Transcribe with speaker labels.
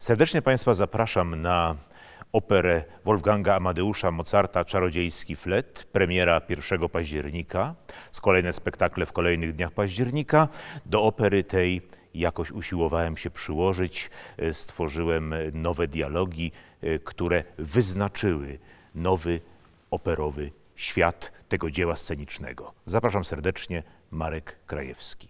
Speaker 1: Serdecznie Państwa
Speaker 2: zapraszam na operę Wolfganga Amadeusza Mozarta Czarodziejski Flet, premiera 1 października, z kolejne spektakle w kolejnych dniach października. Do opery tej jakoś usiłowałem się przyłożyć, e, stworzyłem nowe dialogi, e, które wyznaczyły nowy operowy świat tego dzieła scenicznego. Zapraszam serdecznie, Marek Krajewski.